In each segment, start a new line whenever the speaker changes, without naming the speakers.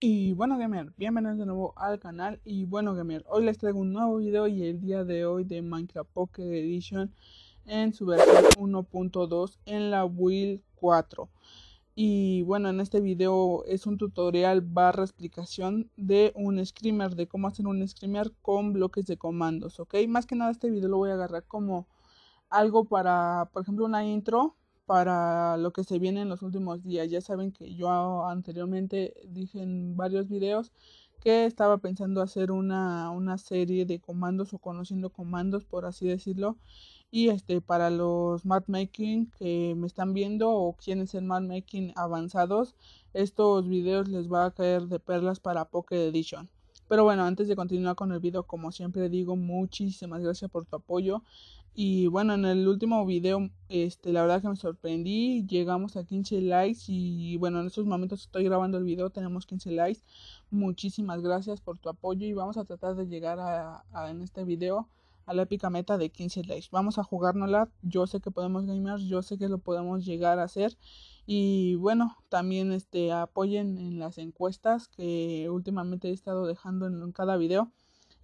Y bueno gamer, bienvenidos de nuevo al canal y bueno gamer, hoy les traigo un nuevo video y el día de hoy de Minecraft Pocket Edition en su versión 1.2 en la build 4 y bueno en este video es un tutorial barra explicación de un screamer, de cómo hacer un screamer con bloques de comandos, ok, más que nada este video lo voy a agarrar como algo para, por ejemplo una intro para lo que se viene en los últimos días. Ya saben que yo anteriormente dije en varios videos que estaba pensando hacer una, una serie de comandos o conociendo comandos, por así decirlo. Y este, para los matchmaking que me están viendo o quienes en matchmaking avanzados, estos videos les va a caer de perlas para Pocket Edition. Pero bueno, antes de continuar con el video, como siempre digo, muchísimas gracias por tu apoyo. Y bueno, en el último video, este, la verdad que me sorprendí, llegamos a 15 likes y bueno, en estos momentos estoy grabando el video, tenemos 15 likes. Muchísimas gracias por tu apoyo y vamos a tratar de llegar a, en este video a la épica meta de 15 likes. Vamos a jugárnosla. Yo sé que podemos gamer, yo sé que lo podemos llegar a hacer. Y bueno, también este apoyen en las encuestas que últimamente he estado dejando en cada video.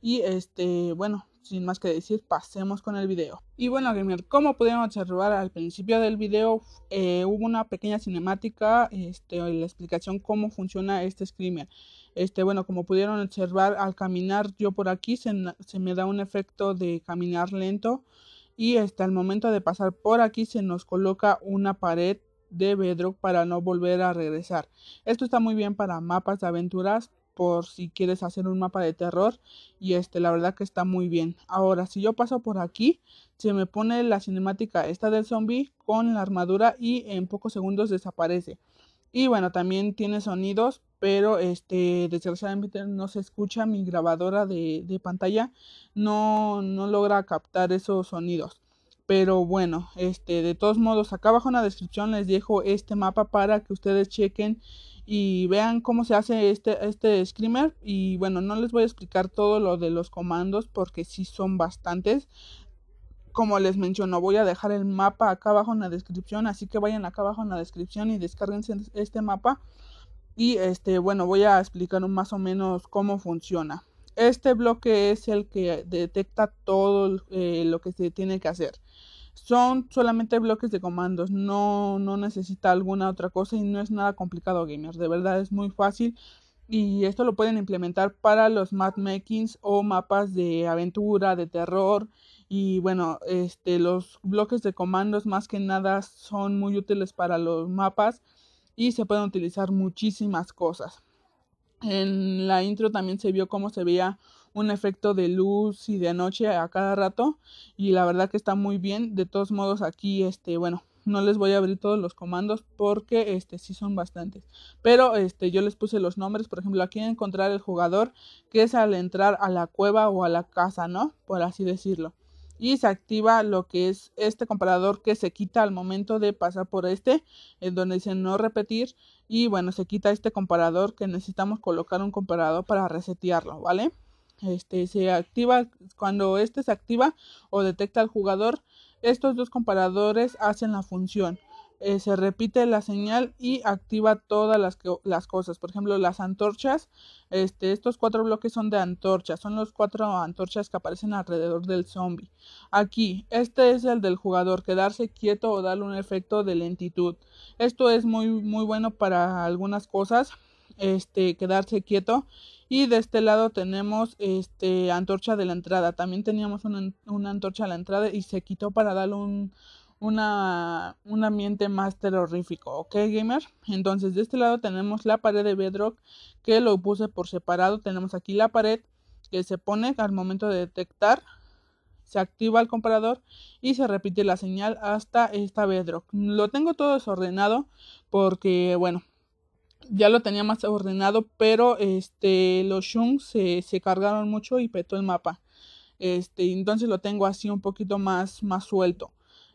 Y este, bueno, sin más que decir, pasemos con el video. Y bueno, como pudieron observar al principio del video, eh, hubo una pequeña cinemática, este, la explicación cómo funciona este screamer. Este, bueno, como pudieron observar, al caminar yo por aquí se, me da un efecto de caminar lento y hasta este, el momento de pasar por aquí se nos coloca una pared de Bedrock para no volver a regresar. Esto está muy bien para mapas de aventuras por si quieres hacer un mapa de terror y este la verdad que está muy bien ahora si yo paso por aquí se me pone la cinemática esta del zombie con la armadura y en pocos segundos desaparece y bueno también tiene sonidos pero este desgraciadamente no se escucha mi grabadora de, pantalla no, no logra captar esos sonidos pero bueno este de todos modos acá abajo en la descripción les dejo este mapa para que ustedes chequen y vean cómo se hace este, este screamer y bueno no les voy a explicar todo lo de los comandos porque sí son bastantes como les menciono voy a dejar el mapa acá abajo en la descripción así que vayan acá abajo en la descripción y descarguen este mapa y este bueno voy a explicar más o menos cómo funciona este bloque es el que detecta todo eh, lo que se tiene que hacer son solamente bloques de comandos, no, no necesita alguna otra cosa y no es nada complicado, gamers. De verdad es muy fácil y esto lo pueden implementar para los makings. o mapas de aventura, de terror y bueno, este los bloques de comandos más que nada son muy útiles para los mapas y se pueden utilizar muchísimas cosas. En la intro también se vio cómo se veía un efecto de luz y de noche a cada rato y la verdad que está muy bien. De todos modos aquí este bueno, no les voy a abrir todos los comandos porque este sí son bastantes. Pero este yo les puse los nombres, por ejemplo, aquí encontrar el jugador que es al entrar a la cueva o a la casa, ¿no? Por así decirlo. Y se activa lo que es este comparador que se quita al momento de pasar por este, en donde dice no repetir. Y bueno, se quita este comparador que necesitamos colocar un comparador para resetearlo, ¿vale? este, se activa, cuando este se activa o detecta al jugador, estos dos comparadores hacen la función. Eh, se repite la señal y activa todas las, cosas. Por ejemplo, las antorchas, este, estos cuatro bloques son de antorchas, son los cuatro antorchas que aparecen alrededor del zombie. Aquí, este es el del jugador, quedarse quieto o darle un efecto de lentitud. Esto es muy, muy bueno para algunas cosas, este, quedarse quieto. Y de este lado tenemos este, antorcha de la entrada. También teníamos una, antorcha a la entrada y se quitó para darle un, una, un ambiente más terrorífico, ¿ok, gamer? Entonces, de este lado tenemos la pared de Bedrock que lo puse por separado. Tenemos aquí la pared que se pone al momento de detectar, se activa el comparador y se repite la señal hasta esta Bedrock. Lo tengo todo desordenado porque, bueno, ya lo tenía más ordenado, pero este, los Shun se, se cargaron mucho y petó el mapa. Este, entonces lo tengo así un poquito más, más suelto.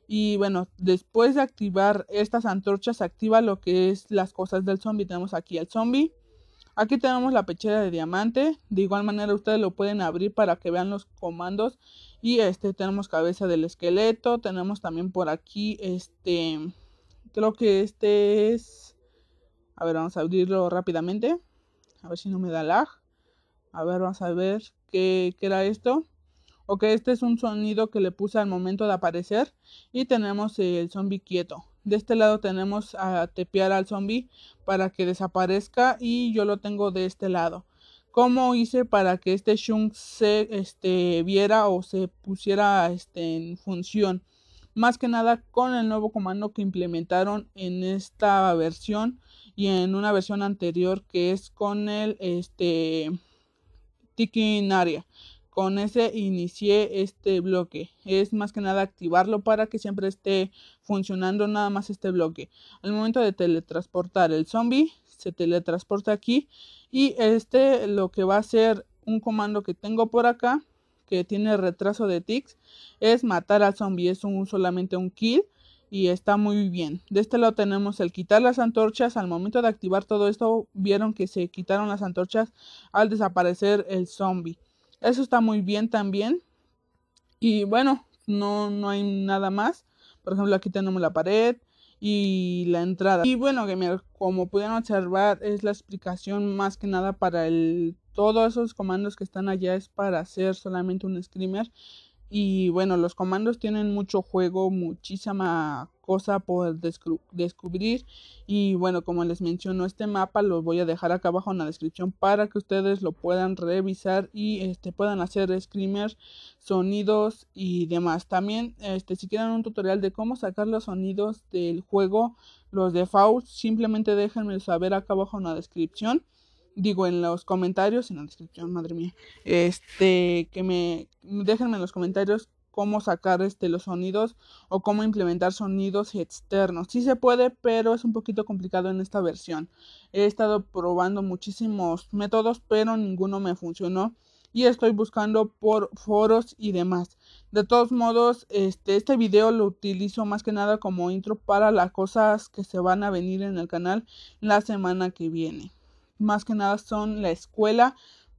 Y bueno, después de activar estas antorchas, activa lo que es las cosas del zombie. Tenemos aquí el zombie. Aquí tenemos la pechera de diamante. De igual manera ustedes lo pueden abrir para que vean los comandos. Y este tenemos cabeza del esqueleto. Tenemos también por aquí este... Creo que este es a ver, vamos a abrirlo rápidamente. A ver si no me da lag. A ver, vamos a ver qué, era esto. Ok, este es un sonido que le puse al momento de aparecer. Y tenemos el zombie quieto. De este lado tenemos a tepear al zombie para que desaparezca y yo lo tengo de este lado. ¿Cómo hice para que este shunk se este, viera o se pusiera este, en función? Más que nada con el nuevo comando que implementaron en esta versión y en una versión anterior que es con el este área Con ese inicié este bloque. Es más que nada activarlo para que siempre esté funcionando nada más este bloque. Al momento de teletransportar el zombie, se teletransporta aquí. Y este lo que va a ser un comando que tengo por acá, que tiene retraso de ticks. es matar al zombie. Es un, solamente un kill y está muy bien. De este lado tenemos el quitar las antorchas. Al momento de activar todo esto, vieron que se quitaron las antorchas al desaparecer el zombie. Eso está muy bien también. Y bueno, no, no hay nada más. Por ejemplo, aquí tenemos la pared y la entrada. Y bueno, gamer, como pudieron observar, es la explicación más que nada para el... Todos esos comandos que están allá es para hacer solamente un screamer y bueno, los comandos tienen mucho juego, muchísima cosa por descubrir. Y bueno, como les menciono, este mapa lo voy a dejar acá abajo en la descripción para que ustedes lo puedan revisar y este, puedan hacer screamers, sonidos y demás. También, este, si quieren un tutorial de cómo sacar los sonidos del juego, los Faust simplemente déjenme saber acá abajo en la descripción digo en los comentarios, en la descripción, madre mía, este, que me déjenme en los comentarios cómo sacar este, los sonidos o cómo implementar sonidos externos. Si se puede, pero es un poquito complicado en esta versión. He estado probando muchísimos métodos, pero ninguno me funcionó y estoy buscando por foros y demás. De todos modos, este, este video lo utilizo más que nada como intro para las cosas que se van a venir en el canal la semana que viene más que nada son la escuela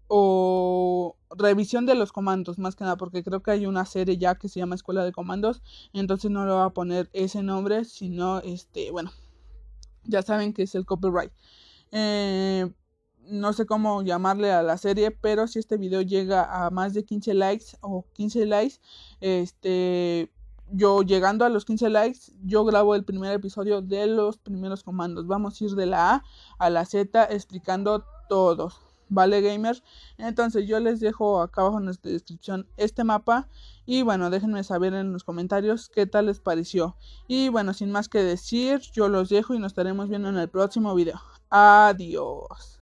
o revisión de los comandos, más que nada, porque creo que hay una serie ya que se llama Escuela de Comandos, entonces no le voy a poner ese nombre, sino, este, bueno, ya saben que es el copyright. Eh, no sé cómo llamarle a la serie, pero si este video llega a más de 15 likes o 15 likes, este, yo llegando a los 15 likes, yo grabo el primer episodio de los primeros comandos. Vamos a ir de la A a la Z explicando todos. ¿Vale, gamers? Entonces yo les dejo acá abajo en la descripción este mapa. Y bueno, déjenme saber en los comentarios qué tal les pareció. Y bueno, sin más que decir, yo los dejo y nos estaremos viendo en el próximo video. Adiós.